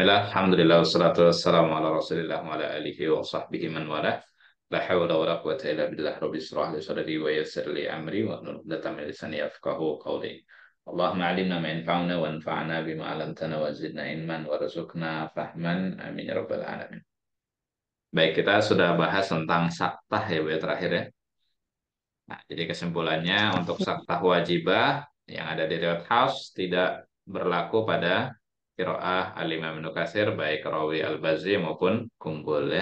Bismillah, Alhamdulillah, wassalatu wassalamu ala rasulillah wa ala alihi wa sahbihi man wala La hawla wa la quwata illa billah Rabbi surah li sadri wa yassir li amri wa nur datam lisani yafqahu qawli Allahumma alimna ma yanfa'una wa anfa'na bima 'allamtana wa zidna ilman wa rzuqna fahman amin ya rabbal alamin Baik, kita sudah bahas tentang saktah ya Bu ya, terakhir ya. Nah, jadi kesimpulannya untuk saktah wajibah yang ada di Red House tidak berlaku pada kiroah al-imam kasir baik rawi al-bazi maupun kumbul ya.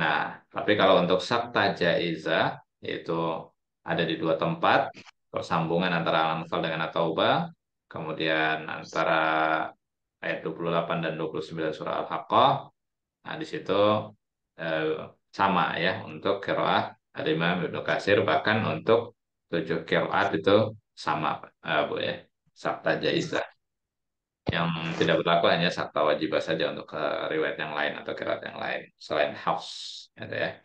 Nah, tapi kalau untuk sabta jaiza itu ada di dua tempat persambungan antara al-anfal dengan atauba, kemudian antara ayat 28 dan 29 surah al-haqqah. Nah, di situ eh, sama ya untuk kiroah al-imam Kasir bahkan untuk tujuh kiroat itu sama eh, Bu ya. Sabta Jaisa yang tidak berlaku hanya sabta wajibah saja untuk ke eh, riwayat yang lain atau kerat yang lain selain house gitu ya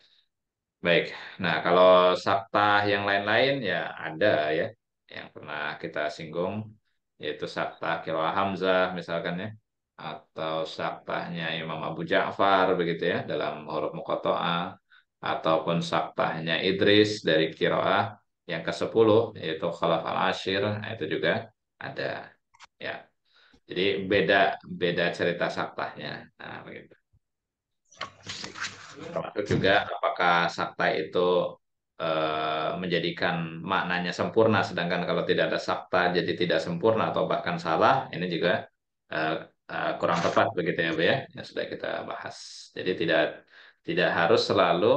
baik nah kalau sabta yang lain-lain ya ada ya yang pernah kita singgung yaitu sabta kira hamzah misalkan ya atau saktahnya Imam Abu Ja'far begitu ya dalam huruf muqatta'ah ataupun saktahnya Idris dari kiraah yang ke-10 yaitu khalaf al-ashir nah, itu juga ada ya jadi beda beda cerita saktahnya. Nah, begitu. Termasuk juga apakah sakta itu eh, menjadikan maknanya sempurna, sedangkan kalau tidak ada sakta jadi tidak sempurna atau bahkan salah, ini juga eh, eh, kurang tepat begitu ya, Bu ya, yang sudah kita bahas. Jadi tidak tidak harus selalu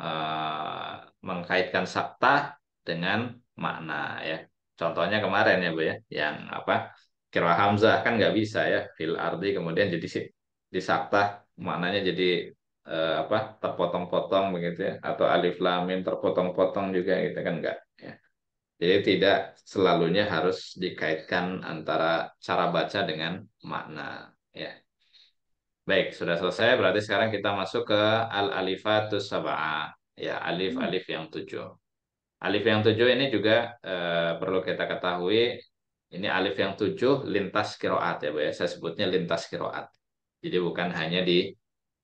eh, mengkaitkan sakta dengan makna ya. Contohnya kemarin ya, Bu ya, yang apa kira hamzah kan nggak bisa ya fil ardi kemudian jadi disakta maknanya jadi eh, apa terpotong-potong begitu ya atau alif lamin terpotong-potong juga gitu kan nggak ya. Jadi tidak selalunya harus dikaitkan antara cara baca dengan makna ya. Baik, sudah selesai berarti sekarang kita masuk ke al alifatus sabah Ya, alif alif yang tujuh. Alif yang tujuh ini juga eh, perlu kita ketahui ini alif yang tujuh lintas kiroat ya Bu ya. Saya sebutnya lintas kiroat. Jadi bukan hanya di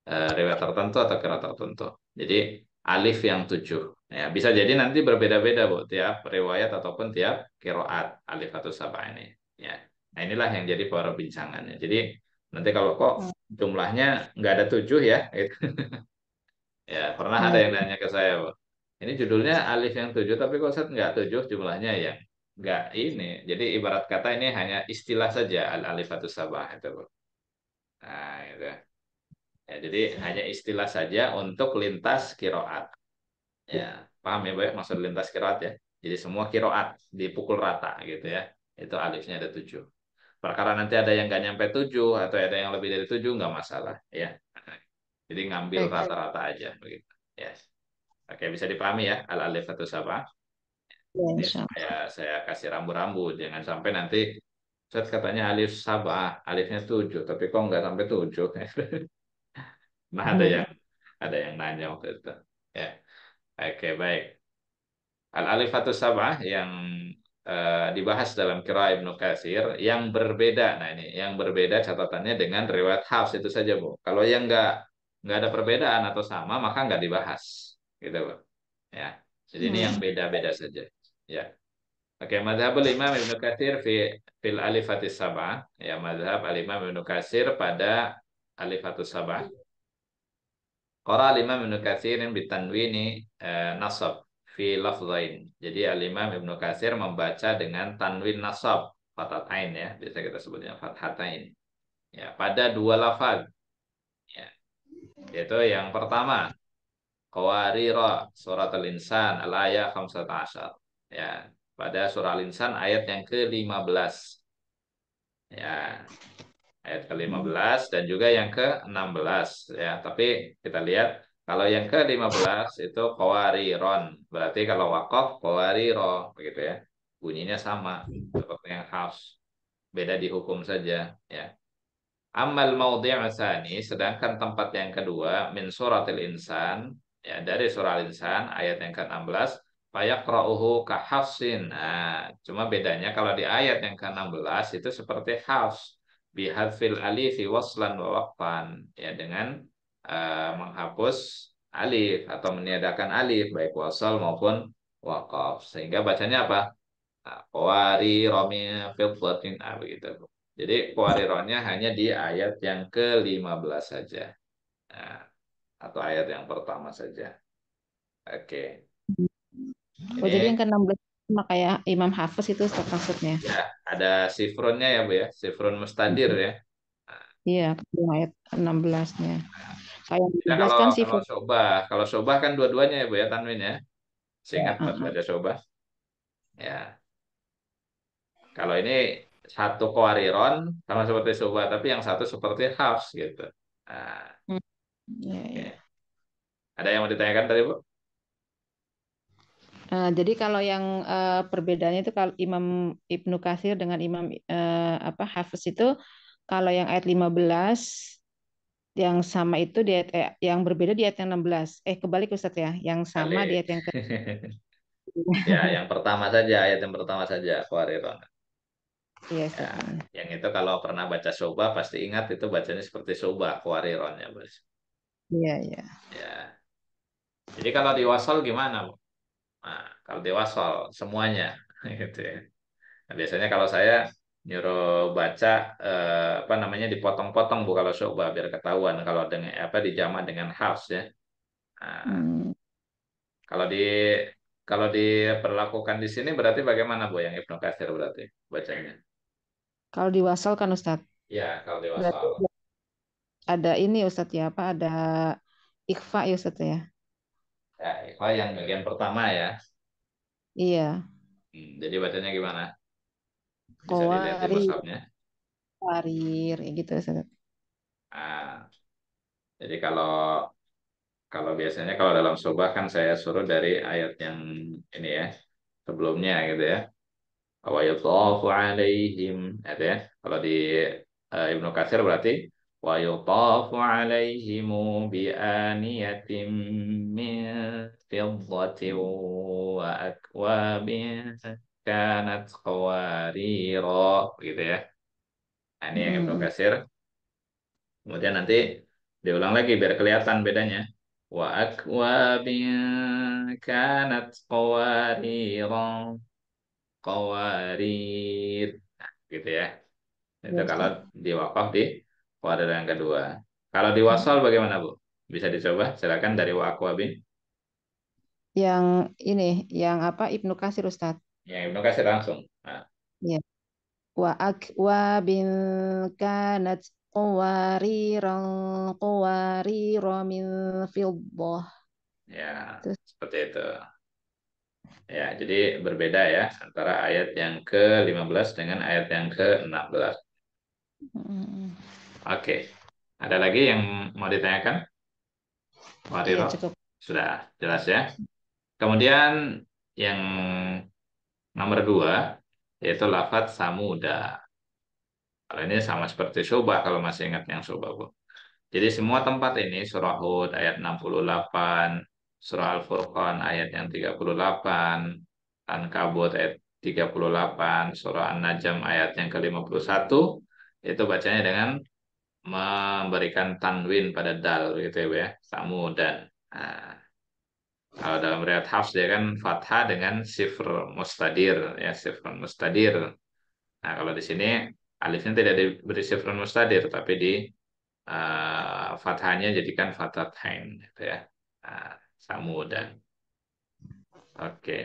uh, riwayat tertentu atau kiroat tertentu. Jadi alif yang tujuh. Ya, bisa jadi nanti berbeda-beda Bu tiap riwayat ataupun tiap kiroat alif atau sabah ini. Ya. Nah inilah yang jadi perbincangannya. Jadi nanti kalau kok hmm. jumlahnya nggak ada tujuh ya, gitu. ya pernah ada hmm. yang nanya ke saya Bu. Ini judulnya alif yang tujuh tapi kok set nggak tujuh jumlahnya ya? nggak ini. Jadi ibarat kata ini hanya istilah saja al alifatus sabah itu. Nah, gitu. Ya, jadi hanya istilah saja untuk lintas kiroat. Ya, paham ya baik ya? maksud lintas kiroat ya. Jadi semua kiroat dipukul rata gitu ya. Itu alifnya ada tujuh. Perkara nanti ada yang nggak nyampe tujuh atau ada yang lebih dari tujuh nggak masalah ya. Jadi ngambil rata-rata aja begitu. Yes. Oke, bisa dipahami ya al alif sabah. Ya, saya, saya kasih rambu-rambu, jangan sampai nanti saya katanya alif sabah, alifnya tujuh, tapi kok nggak sampai tujuh. nah ada iya. yang ada yang nanya waktu itu. Ya, oke baik. Al alif atau sabah yang uh, dibahas dalam kira Ibn Qasir yang berbeda. Nah ini yang berbeda catatannya dengan riwayat Hafs itu saja bu. Kalau yang nggak nggak ada perbedaan atau sama maka nggak dibahas gitu bu. Ya, jadi hmm. ini iya. yang beda-beda saja ya Oke, okay, madhab al-imam Ibn Kathir fi, fil alifatis sabah. Ya, madhab al-imam Ibn Kathir pada alifatus sabah. Qara al-imam Ibn yang bitanwini eh, nasab fi lafzain. Jadi al-imam Ibn Kathir membaca dengan tanwin nasab. Fathatain ya, biasa kita sebutnya fathatain. Ya, pada dua lafaz. Ya. Yaitu yang pertama. Qawarira surat al-insan al-ayah 15 ya pada surah Al-Insan ayat yang ke-15. Ya. Ayat ke-15 dan juga yang ke-16 ya. Tapi kita lihat kalau yang ke-15 itu qawariron. Berarti kalau wakaf qawariro begitu ya. Bunyinya sama seperti yang house. Beda di hukum saja ya. Amal maudhi'u tsani sedangkan tempat yang kedua min suratil insan ya dari surah al-insan ayat yang ke-16 rohu kahafsin. Nah, cuma bedanya kalau di ayat yang ke-16 itu seperti hafs. Bihadfil alifi waslan wa waqfan. Ya, dengan uh, menghapus alif atau meniadakan alif. Baik wasal maupun wakaf. Sehingga bacanya apa? Kuari ah, romi fiddatin. Nah, begitu. Jadi kuarironnya hanya di ayat yang ke-15 saja. Nah, atau ayat yang pertama saja. Oke. Okay. Oh, Ini, jadi yang ke-16 sama kayak Imam Hafiz itu maksudnya. Ya, ada sifronnya ya, Bu ya. Sifron mustadir mm-hmm. ya. Iya, ayat 16-nya. Saya nah, ya kalau, kan sifron. Kalau sobah, kalau sobah kan dua-duanya ya, Bu ya, tanwin ya. Singkat ya, uh-huh. ada sobah. Ya. Kalau ini satu kuariron sama seperti sobah, tapi yang satu seperti hafs gitu. Nah. Ya, ya. Ada yang mau ditanyakan tadi, Bu? Nah, jadi kalau yang uh, perbedaannya itu kalau Imam Ibnu Katsir dengan Imam uh, apa Hafiz itu kalau yang ayat 15 yang sama itu di ayat, eh, yang berbeda di ayat yang 16. Eh kebalik Ustaz ya, yang sama Kali. di ayat yang ke Ya, yang pertama saja, ayat yang pertama saja, Qarirona. Iya, yes, ya, yang itu kalau pernah baca soba pasti ingat itu bacanya seperti soba ya bos. Iya iya. Ya. Jadi kalau di gimana bu? Nah, kalau dewasal semuanya gitu ya. Nah, biasanya kalau saya nyuruh baca eh, apa namanya dipotong-potong bu kalau coba biar ketahuan kalau dengan apa dijama dengan harus ya. Nah, hmm. Kalau di kalau diperlakukan di sini berarti bagaimana bu yang Ibnu Katsir berarti bacanya? Kalau diwasal kan Ustadz? Ya kalau diwasal. ada ini Ustadz ya apa ada ikfa ya Ustadz ya? Ya, Eva yang bagian pertama ya. Iya. Hmm, jadi bacanya gimana? Bisa Kowari. dilihat di WhatsApp-nya. Warir, gitu. Nah, jadi kalau kalau biasanya kalau dalam sobah kan saya suruh dari ayat yang ini ya sebelumnya gitu ya. Wa yutafu alaihim, ada gitu ya. Kalau di uh, Ibnu Katsir berarti ويطاف عليهم بآنية من فضة وأكواب كانت قواريرا gitu ya. Nah, ini yang Ibnu hmm. Kasir. Kemudian nanti diulang lagi biar kelihatan bedanya. Wa akwabin kanat qawarira qawarir. gitu ya. Itu kalau di wakaf di Wadah oh, yang kedua. Kalau di wasol hmm. bagaimana Bu? Bisa dicoba? Silakan dari wa bin. Yang ini, yang apa Ibnu Kasir Ustaz. Yang Ibnu Kasir langsung. Nah. Ya. Wa bin kanat qawariran qawarira min fiddah. Ya, Terus. seperti itu. Ya, jadi berbeda ya antara ayat yang ke-15 dengan ayat yang ke-16. Hmm. Oke. Ada lagi yang mau ditanyakan? Pak Ya, cukup. Sudah jelas ya. Kemudian yang nomor dua, yaitu lafat samuda. Kalau ini sama seperti soba, kalau masih ingat yang soba, Bu. Jadi semua tempat ini, surah Hud ayat 68, surah Al-Furqan ayat yang 38, An-Kabut ayat 38, surah An-Najm ayat yang ke-51, itu bacanya dengan memberikan tanwin pada dal gitu ya, ya samu dan. Samudan. Nah, kalau dalam riwayat Hafs dia kan fathah dengan sifr mustadir ya, sifr mustadir. Nah, kalau di sini alifnya tidak diberi sifr mustadir tapi di uh, ah, fathahnya jadikan fathatain gitu ya. Nah, samudan. Oke. Okay.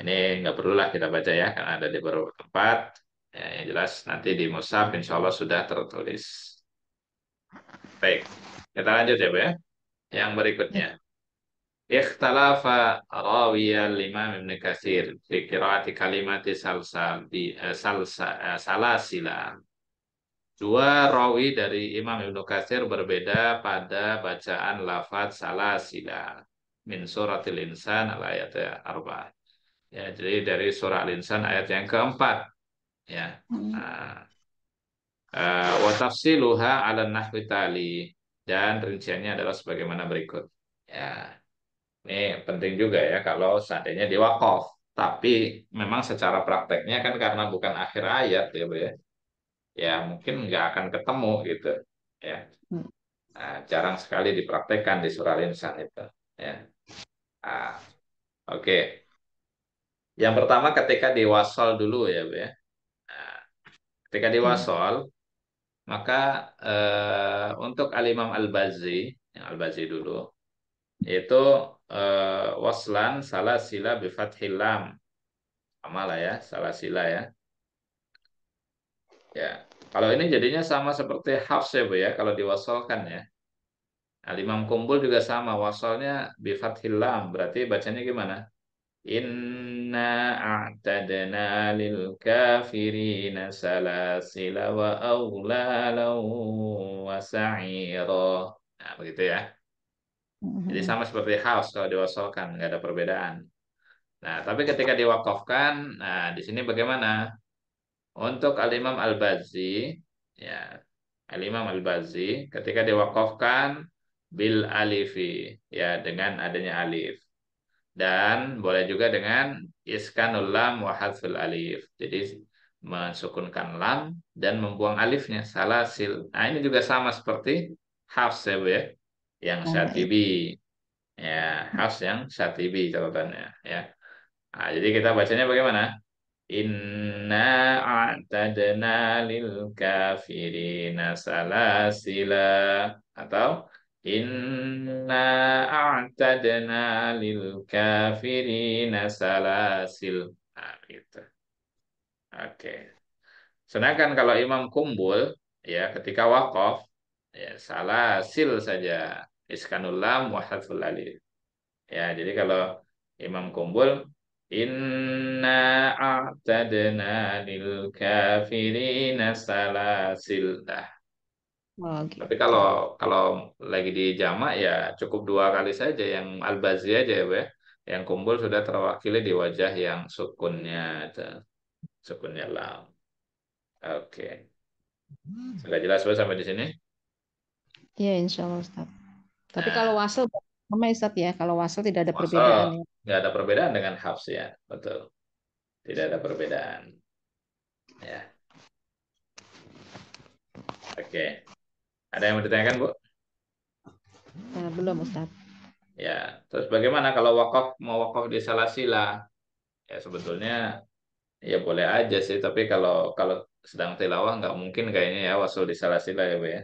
Ini nggak perlu lah kita baca ya karena ada di beberapa tempat. Ya, yang jelas nanti di Musab insya Allah sudah tertulis. Baik, kita lanjut ya Bu ya. Yang berikutnya. Ikhtalafa rawiyal Imam Ibn Kasir. fi qiraati kalimati salsa bi eh, salsa eh, salasila. Dua rawi dari Imam Ibn Kasir berbeda pada bacaan lafadz salasila min suratil insan al ayat arba. Ya, jadi dari surah al-insan ayat yang keempat ya nah, uh, watafsiluha ala nahwi tali dan rinciannya adalah sebagaimana berikut ya ini penting juga ya kalau seandainya diwakaf tapi memang secara prakteknya kan karena bukan akhir ayat ya ya ya mungkin nggak akan ketemu gitu ya nah, jarang sekali dipraktekkan di surah insan itu ya Nah, oke okay. yang pertama ketika diwasal dulu ya bu ya Ketika di wasol, hmm. maka uh, untuk alimam Al-Bazi, yang Al-Bazi dulu, itu uh, waslan salah sila bifat hilam Sama lah ya, salah sila ya. Ya, kalau ini jadinya sama seperti hafs ya Bu ya, kalau diwasolkan ya. Alimam kumpul juga sama, wasolnya bifat hilam, berarti bacanya gimana? Inna a'tadna lil kafirina salasila wa awlala wa sa'ira. Nah, begitu ya. Jadi mm-hmm. sama seperti haus kalau diwasolkan, nggak ada perbedaan. Nah, tapi ketika diwakafkan, nah di sini bagaimana? Untuk Al-Imam Al-Bazzi, ya, Al-Imam Al-Bazzi ketika diwakafkan bil alifi, ya dengan adanya alif dan boleh juga dengan iskanul lam wa hadzul alif. Jadi mensukunkan lam dan membuang alifnya salasil. sil. Nah, ini juga sama seperti hafs ya, ya. Yang ya. syatibi. Ya, hafs yang syatibi catatannya ya. Nah, jadi kita bacanya bagaimana? Inna a'tadna lil kafirina salasila atau Inna a'tadna lil kafirina salasil. Nah, gitu. Oke. Okay. Sedangkan kalau imam kumbul, ya ketika wakaf, ya salasil saja. Iskanul lam wa alif. Ya, jadi kalau imam kumbul, Inna a'tadna lil kafirina salasil. Nah, Okay. Oh, Tapi gitu. kalau kalau lagi di jama ya cukup dua kali saja yang al-bazi aja ya, ya, Yang kumpul sudah terwakili di wajah yang sukunnya sukunnya lam. Oke. Okay. Sudah jelas Bu sampai di sini? Iya, insya Allah Ustaz. Tapi nah. kalau wasel sama ya, Ustaz ya, kalau wasel tidak ada wasel, perbedaan. Tidak ya. ada perbedaan dengan hafs ya, betul. Tidak ada perbedaan. Ya. Oke. Okay. Ada yang mau ditanyakan, Bu? Nah, belum, Ustaz. Ya, terus bagaimana kalau wakaf mau wakaf di salah sila? Ya sebetulnya ya boleh aja sih, tapi kalau kalau sedang tilawah nggak mungkin kayaknya ya wasul di salah sila ya, Bu ya.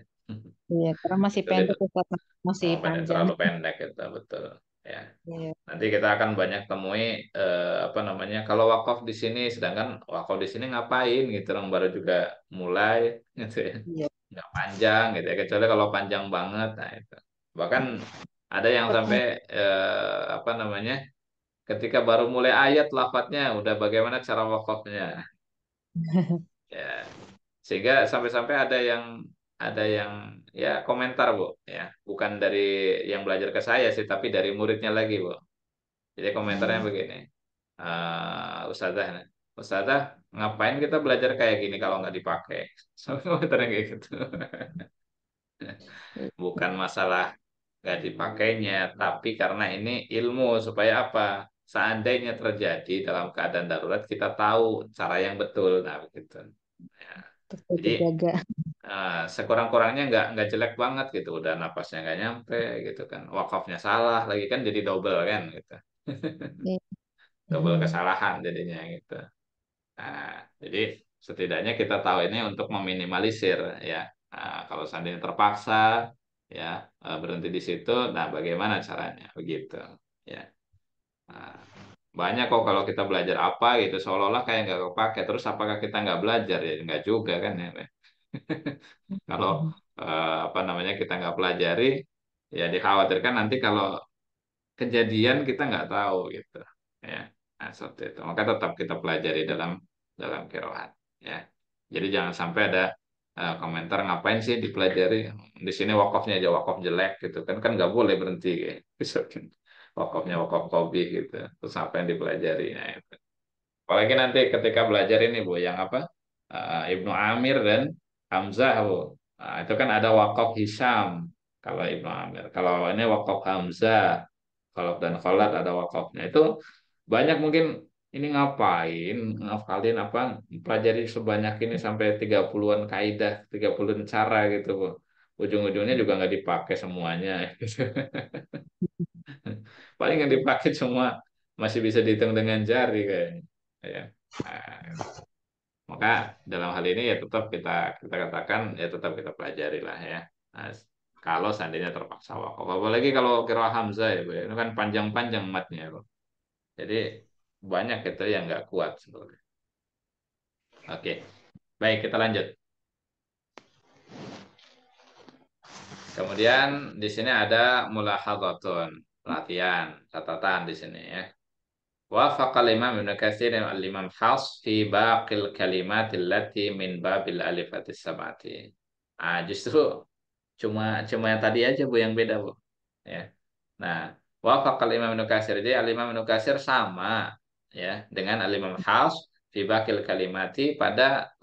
Iya, karena masih pendek, Ustaz. masih oh, panjang. Terlalu pendek itu, betul. Ya. ya. Nanti kita akan banyak temui eh, apa namanya kalau wakaf di sini, sedangkan wakaf di sini ngapain gitu orang baru juga mulai gitu ya. ya nggak panjang gitu ya kecuali kalau panjang banget nah itu bahkan ada yang sampai eh, apa namanya ketika baru mulai ayat lafadznya udah bagaimana cara wakafnya ya sehingga sampai-sampai ada yang ada yang ya komentar bu ya bukan dari yang belajar ke saya sih tapi dari muridnya lagi bu jadi komentarnya hmm. begini uh, ustazah Ustazah, ngapain kita belajar kayak gini kalau nggak dipakai? Komentarnya kayak gitu. Bukan masalah nggak dipakainya, tapi karena ini ilmu supaya apa? Seandainya terjadi dalam keadaan darurat, kita tahu cara yang betul. Nah, begitu. Ya. Jadi ah, sekurang-kurangnya nggak nggak jelek banget gitu, udah napasnya nggak nyampe gitu kan, wakafnya salah lagi kan jadi double kan gitu, iya. double hmm. kesalahan jadinya gitu. Nah, jadi setidaknya kita tahu ini untuk meminimalisir ya. Nah, kalau seandainya terpaksa ya e, berhenti di situ, nah bagaimana caranya begitu ya. Nah, banyak kok kalau kita belajar apa gitu seolah-olah kayak nggak kepake terus apakah kita nggak belajar ya nggak juga kan ya kalau eh, apa namanya kita nggak pelajari ya dikhawatirkan nanti kalau kejadian kita nggak tahu gitu ya Nah, seperti itu. Maka tetap kita pelajari dalam dalam kirohat. Ya. Jadi jangan sampai ada uh, komentar ngapain sih dipelajari di sini wakafnya aja wakaf jelek gitu kan kan nggak boleh berhenti gitu. wakafnya wakaf kopi gitu terus apa yang dipelajari nah, itu. apalagi nanti ketika belajar ini bu yang apa uh, Ibnu Amir dan Hamzah bu nah, itu kan ada wakaf Hisam kalau Ibnu Amir kalau ini wakaf Hamzah kalau dan kholat ada wakafnya itu banyak mungkin ini ngapain kalian apa pelajari sebanyak ini sampai 30-an kaidah 30-an cara gitu Bu. ujung-ujungnya juga nggak dipakai semuanya gitu. paling yang dipakai semua masih bisa dihitung dengan jari kan ya maka dalam hal ini ya tetap kita kita katakan ya tetap kita pelajari lah ya nah, kalau seandainya terpaksa wakaf apalagi kalau kira hamzah ya Bu, ya. itu kan panjang-panjang matnya loh jadi banyak itu yang nggak kuat sebetulnya. Oke, baik kita lanjut. Kemudian di sini ada mulahadatun, latihan, catatan di sini ya. Wafaq al-Imam ibn Kathir al-Imam Hafs fi baqil kalimat allati min babil alifati sabati. Ah justru cuma cuma yang tadi aja Bu yang beda Bu. Ya. Nah, al Imam Nukasir. Jadi Al Imam Nukasir sama ya dengan Al Imam Haus fi bakil kalimati pada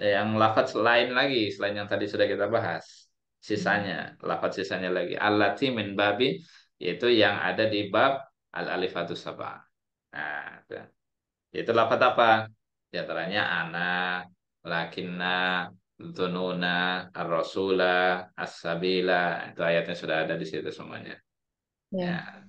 yang lafadz lain lagi selain yang tadi sudah kita bahas. Sisanya, lafadz sisanya lagi alati min babi yaitu yang ada di bab al alifatus sabah. Nah, itu. Itu apa? Di antaranya ana, lakinna, tununa, ar-rasula, as-sabila. Itu ayatnya sudah ada di situ semuanya. Ya. ya.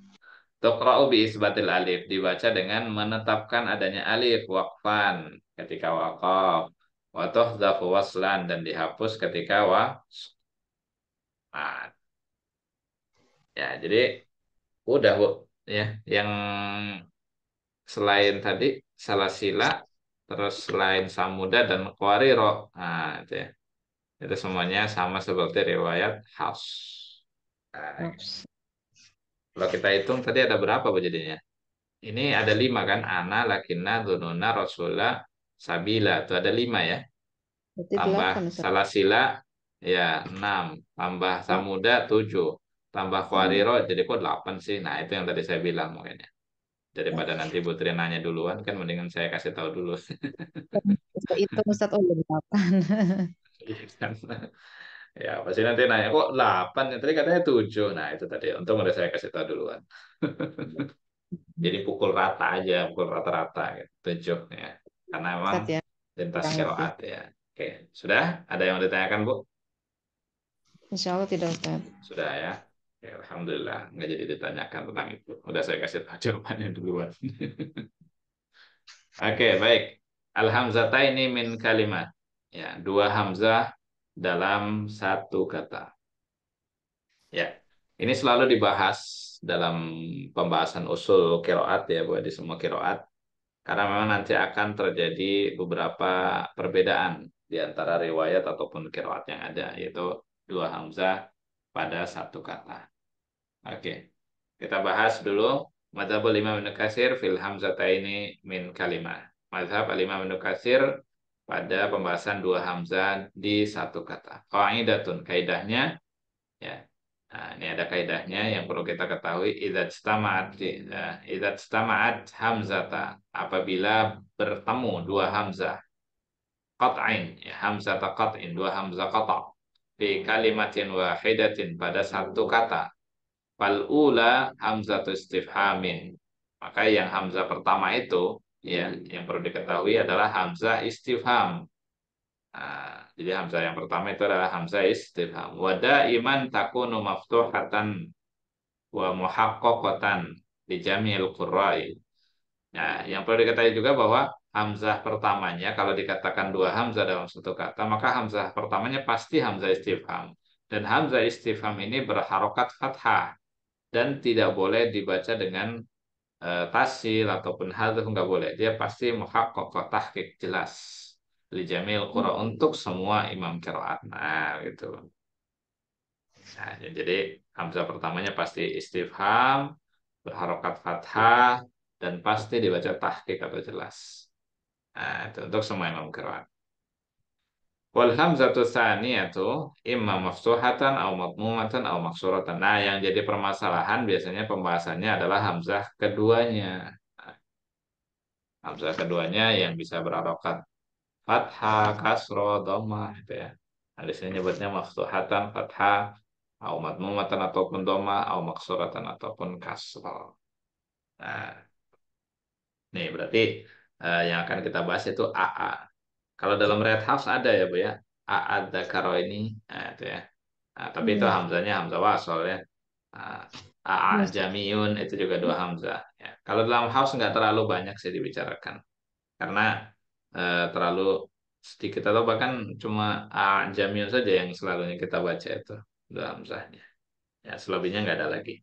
Tukra'u bi isbatil alif dibaca dengan menetapkan adanya alif wakfan ketika waqaf wa tuhzafu waslan dan dihapus ketika waslan. Ya, jadi udah Bu ya yang selain tadi salah sila, terus selain samuda dan qarirah. Nah, itu ya. Itu semuanya sama seperti riwayat haus. Nah, kalau kita hitung tadi ada berapa bu jadinya? Ini ada lima kan? Ana, Lakina, Dununa, Rasulullah, Sabila. Itu ada lima ya. Berarti tambah delapan, sila, ya enam. Tambah Samuda, tujuh. Tambah hmm. Kwariro, jadi kok delapan sih? Nah, itu yang tadi saya bilang mungkin ya. Daripada nah. nanti Putri nanya duluan, kan mendingan saya kasih tahu dulu. itu Ustaz, oh, delapan. Iya, kan? Ya, pasti nanti nanya, kok 8? Yang tadi katanya 7. Nah, itu tadi. Untung udah saya kasih tahu duluan. Jadi pukul rata aja, pukul rata-rata. Gitu. 7 ya. Karena emang ya. lintas ya. Oke, sudah? Ada yang ditanyakan, Bu? Insya Allah tidak, Ustaz. Sudah ya? ya Alhamdulillah, nggak jadi ditanyakan tentang itu. Udah saya kasih tahu jawabannya duluan. Oke, baik. al ini min kalimat. Ya, dua Hamzah dalam satu kata. Ya, ini selalu dibahas dalam pembahasan usul kiroat ya, buat di semua kiroat. Karena memang nanti akan terjadi beberapa perbedaan di antara riwayat ataupun kiroat yang ada, yaitu dua hamzah pada satu kata. Oke, kita bahas dulu Madhabul lima menukasir Kasir fil hamzataini min kalimah. Madhab lima menukasir pada pembahasan dua hamzah di satu kata. Qaidatun kaidahnya ya. Nah, ini ada kaidahnya yang perlu kita ketahui idzat stama'at nah, idzat stama'at hamzata apabila bertemu dua hamzah kotain, ya hamzata qat'in dua hamzah qata' fi kalimatin wahidatin pada satu kata fal ula hamzatu istifhamin maka yang hamzah pertama itu ya yang perlu diketahui adalah hamzah istifham. Nah, jadi hamzah yang pertama itu adalah hamzah istifham. Wada iman takunu maftuhatan wa muhaqqaqatan di jamil qurra'i. Nah, yang perlu diketahui juga bahwa hamzah pertamanya kalau dikatakan dua hamzah dalam satu kata, maka hamzah pertamanya pasti hamzah istifham. Dan hamzah istifham ini berharokat fathah dan tidak boleh dibaca dengan eh, tasil ataupun itu nggak boleh. Dia pasti muhakkak tahqiq jelas. Lijamil Qura hmm. untuk semua imam qiraat. Nah, gitu. Nah, jadi hamzah pertamanya pasti istifham, berharokat fathah, dan pasti dibaca tahqiq atau jelas. Nah, itu untuk semua imam qiraat. Wal hamzatu tsaniyatu imma maftuhatan au matmumatan au maksuratan. Nah, yang jadi permasalahan biasanya pembahasannya adalah hamzah keduanya. hamzah keduanya yang bisa berarokat. Fatha, kasro, doma gitu ya. Nah, di sini nyebutnya maftuhatan, fatha, au matmumatan ataupun doma, au maksuratan ataupun kasro. Nah, nih berarti uh, yang akan kita bahas itu AA kalau dalam red house ada ya bu ya. ada karo ini, nah, itu ya. Nah, tapi hmm. itu iya. hamzanya hamzah wasol ya. Aa nah, iya. jamiun itu juga dua hamzah. Ya. Kalau dalam house nggak terlalu banyak sih dibicarakan karena eh, terlalu sedikit atau bahkan cuma a jamiun saja yang selalunya kita baca itu dua hamzahnya. Ya selebihnya nggak ada lagi.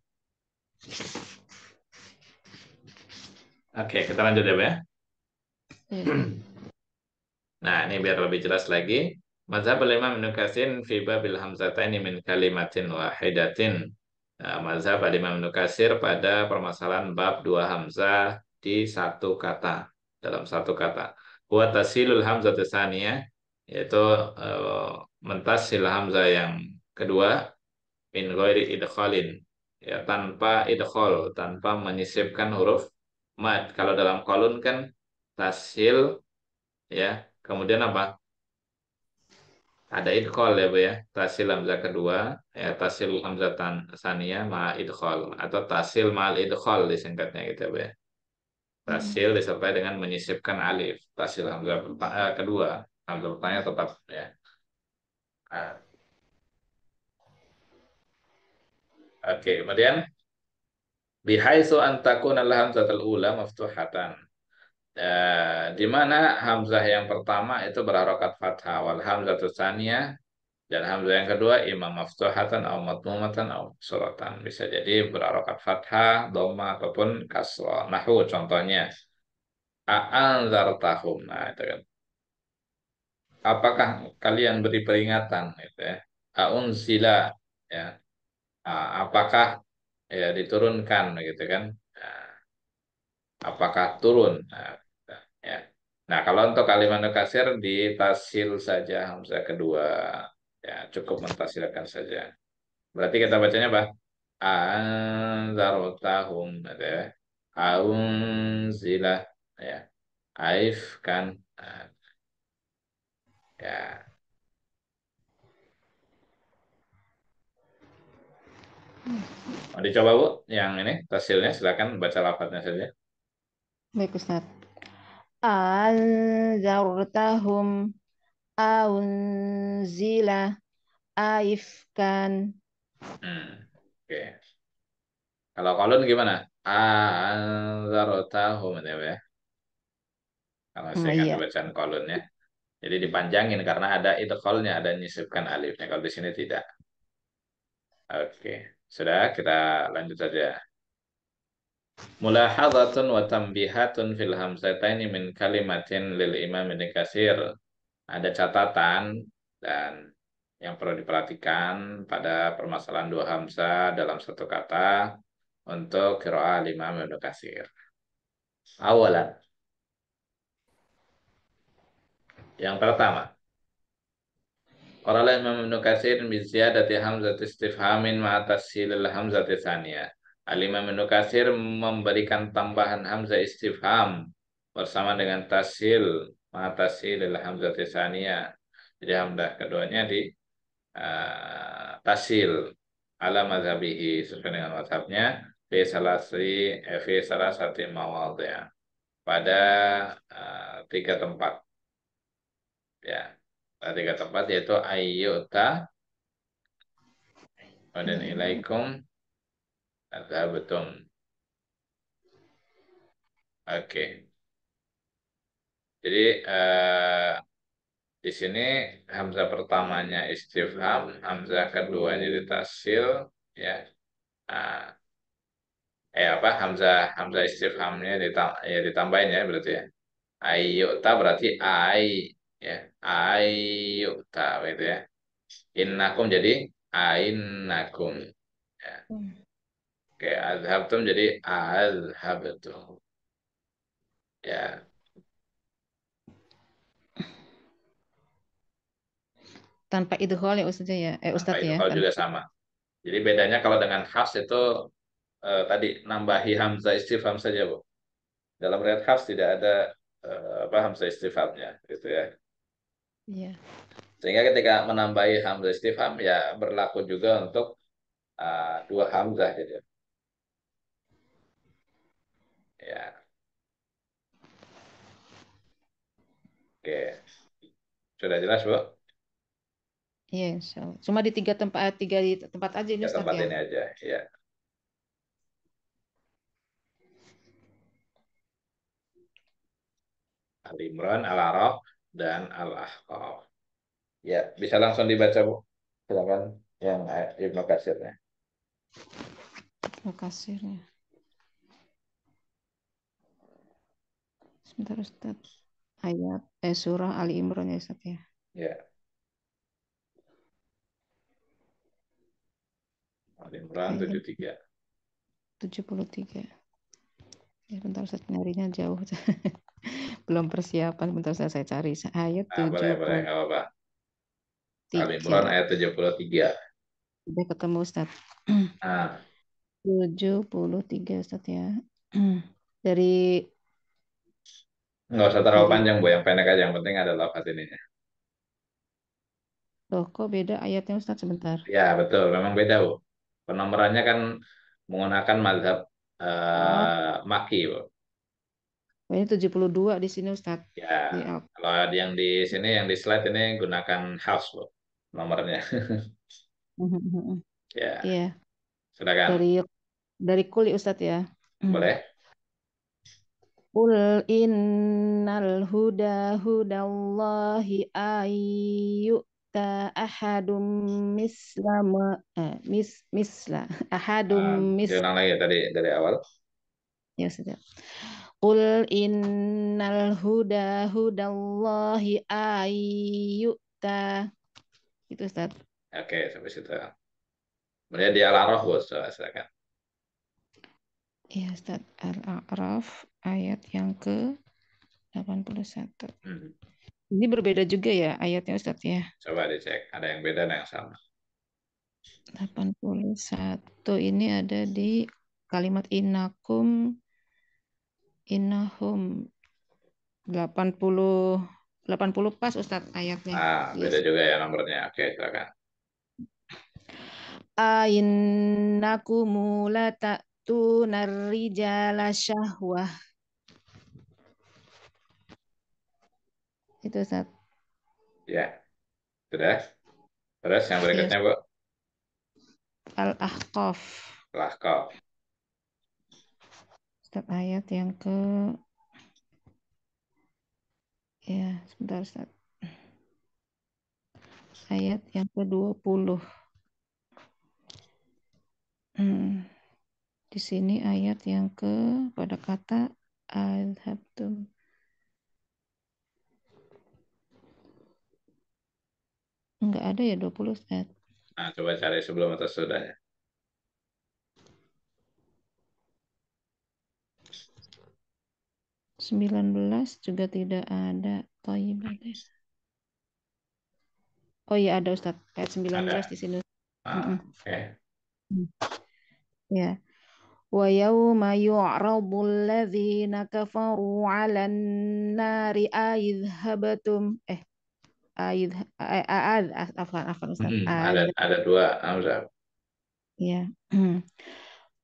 Oke, kita lanjut ya, Bu ya. Iya. Nah, ini biar lebih jelas lagi. Mazhab al-Imam Ibn bil Hamzata ini hamzataini min kalimatin wahidatin. Nah, mazhab al-Imam Ibn pada permasalahan bab dua hamzah di satu kata, dalam satu kata. Wa tasilul hamzah tsaniyah yaitu uh, mentasil hamzah yang kedua min ghairi idkholin. ya tanpa idkhol, tanpa menyisipkan huruf mad. Kalau dalam kolun kan tasil ya Kemudian apa? Ada idkhol ya Bu ya. Tasil hamzah kedua, ya tasil hamzah saniyah ma idkhol atau tasil mal idkhol disingkatnya gitu ya Bu ya. Hmm. Tasil disertai dengan menyisipkan alif. Tasil hamzah eh, kedua, hamzah pertanya tetap ya. Nah. Oke, okay, kemudian Bihaisu antakun takuna al-hamzatul ula maftuhatan eh, di mana hamzah yang pertama itu berarokat fathah wal hamzah tusania dan hamzah yang kedua imam maftuhatan atau matmumatan atau suratan bisa jadi berarokat fathah doma ataupun kasroh nah contohnya a'anzartahum nah itu kan apakah kalian beri peringatan gitu ya aunzila ya ah, apakah ya diturunkan gitu kan nah, apakah turun nah, Nah, kalau untuk kalimat kasir tasil saja hamzah kedua. Ya, cukup mentasilkan saja. Berarti kita bacanya apa? Anzarotahum ada ya. Aunzilah ya. Aif kan ya. Mau dicoba Bu yang ini tasilnya silakan baca lafadznya saja. Baik Ustaz anzartahum aunzila aifkan. Hmm, oke. Kalau kolon gimana? Anzartahum ya. ya? Kalau saya hmm, kan iya. bacaan bacaan ya. Jadi dipanjangin karena ada itu kolnya ada nyisipkan alifnya. Kalau di sini tidak. Oke. Sudah, kita lanjut saja. Mulahadatun wa tambihatun fil hamzataini min kalimatin lil imam ibn kasir ada catatan dan yang perlu diperhatikan pada permasalahan dua hamzah dalam satu kata untuk qiraah imam ibn kasir awalan yang pertama orang lain Ibnu kasir bi ziyadati hamzati istifhamin ma tassilil hamzat isaniyah. Alimah imam kasir memberikan tambahan hamzah istifham bersama dengan tasil, adalah hamzah tisania. Jadi hamzah keduanya di uh, tasil ala mazhabihi sesuai dengan mazhabnya fi salasi eh, fi salasati mawadhi' pada uh, tiga tempat. Ya, pada tiga tempat yaitu ayyuta dan ilaikum betul Oke. Okay. Jadi uh, di sini hamzah pertamanya istifham, hamzah keduanya ditasil tasil, ya. Uh, eh apa hamzah hamzah istifhamnya ditam ya ditambahin ya berarti ya. Ta berarti ai ya. Ta gitu ya. Innakum jadi ainnakum. Ya. Hmm. Oke, azhabtum jadi azhabtum. Ya. Tanpa idhol ya Ustaz ya. Eh Ustaz ya. Kalau juga sama. Jadi bedanya kalau dengan khas itu eh, tadi nambahi hamzah istifham saja, Bu. Dalam riwayat khas tidak ada eh, apa hamzah istifhamnya gitu ya. Iya. Sehingga ketika menambahi hamzah istifham ya berlaku juga untuk uh, dua hamzah gitu. Ya. Ya. Oke. Sudah jelas, Bu? Iya, yes. Cuma di tiga tempat eh, tiga di tempat aja ini, Tiga tempat ya. ini aja, ya. Al-Imran, Al-Araf, dan Al-Ahqaf. Ya, bisa langsung dibaca, Bu. Silakan yang eh, Ibnu Kasirnya. Ibnu Kasirnya. Sebentar Ustaz. Ayat eh, surah Ali Imran ya Ustaz ya. Iya. Ali Imran 73. 73. Ya, bentar Ustaz nyarinya jauh. Belum persiapan, bentar Ustaz saya cari. Ayat nah, 70. Boleh, boleh, enggak apa-apa. Ali Imran ayat 73. Sudah ketemu Ustaz. Ah. 73 Ustaz ya. Dari Nggak usah terlalu iya. panjang, Bu. Yang pendek aja. Yang penting ada lafaz ininya. Loh, kok beda ayatnya Ustaz sebentar. Ya, betul. Memang beda, Bu. Penomorannya kan menggunakan mazhab Oh, eh, Maki, Bu. oh, ini 72 di sini Ustaz. Ya, Di iya. kalau ada yang di sini, yang di slide ini gunakan house, Bu. Nomornya. Ya, Iya, silakan. dari dari kuli Ustaz ya. Boleh? Qul innal huda huda hudallahi ayyuta ahadum misla ma, eh, mis, misla ahadum uh, ah, misla. Diulang lagi ya tadi dari awal. Ya sudah. Ya. Qul innal huda huda hudallahi ayyuta. Itu Ustaz. Oke, okay, sampai situ. Ya. Kemudian di Al-Araf, Ustaz, silakan. Ya, Ustaz Al-A'raf ayat yang ke 81. Hmm. Ini berbeda juga ya ayatnya Ustaz ya. Coba dicek, ada yang beda dan yang sama. 81 ini ada di kalimat inakum inahum 80 80 pas Ustaz ayatnya. Ah, beda yes. juga ya nomornya. Oke, silakan. Ainakumulata narijala syahwah. Itu Ustaz. Ya. Sudah. Terus yang berikutnya, Bu. Al-Ahqaf. Al-Ahqaf. Ustaz ayat yang ke Ya, sebentar Ustaz. Ayat yang ke-20. Hmm. Di sini ayat yang ke pada kata adhabtum. Enggak ada ya 20 ayat. Nah, coba cari sebelum atau ya Sembilan belas juga tidak ada. Toyibatnya. Oh iya ada Ustadz. Ayat sembilan belas di sini. Ah, mm -hmm. Okay. Ya. ويوم يعرض الذين كفروا على النار أيذهبتم إيه أيذ أذ عفوا أستاذ على على دواء أوزع يا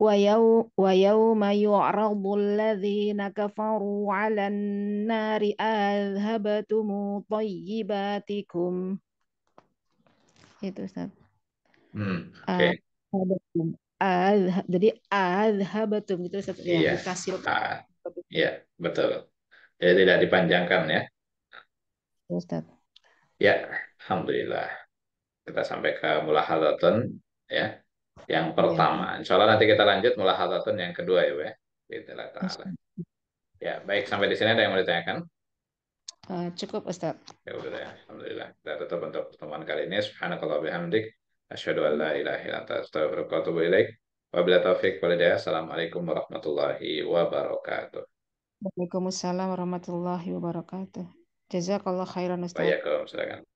ويو ويوم يعرض الذين كفروا على النار أذهبتم طيباتكم itu Ustaz. Hmm, okay. adha, jadi adhabatum itu satu yang iya, kasir. Iya, betul. Jadi tidak dipanjangkan ya. Iya, Ustaz. Ya, alhamdulillah. Kita sampai ke mulahalatun ya. Yang iya. pertama, ya. insya Allah nanti kita lanjut mulahalatun yang kedua ya, ya. Ya, baik sampai di sini ada yang mau ditanyakan? Uh, cukup Ustaz. Ya udah Alhamdulillah. Kita tutup untuk pertemuan kali ini. Subhanakallah bihamdik. Asyhadu an la ilaha illallah anta astaghfiruka wa atubu ilaik. Wabillahi taufik wal hidayah. Assalamualaikum warahmatullahi wabarakatuh. Waalaikumsalam warahmatullahi wabarakatuh. Jazakallah khairan Ustaz. Waalaikumsalam.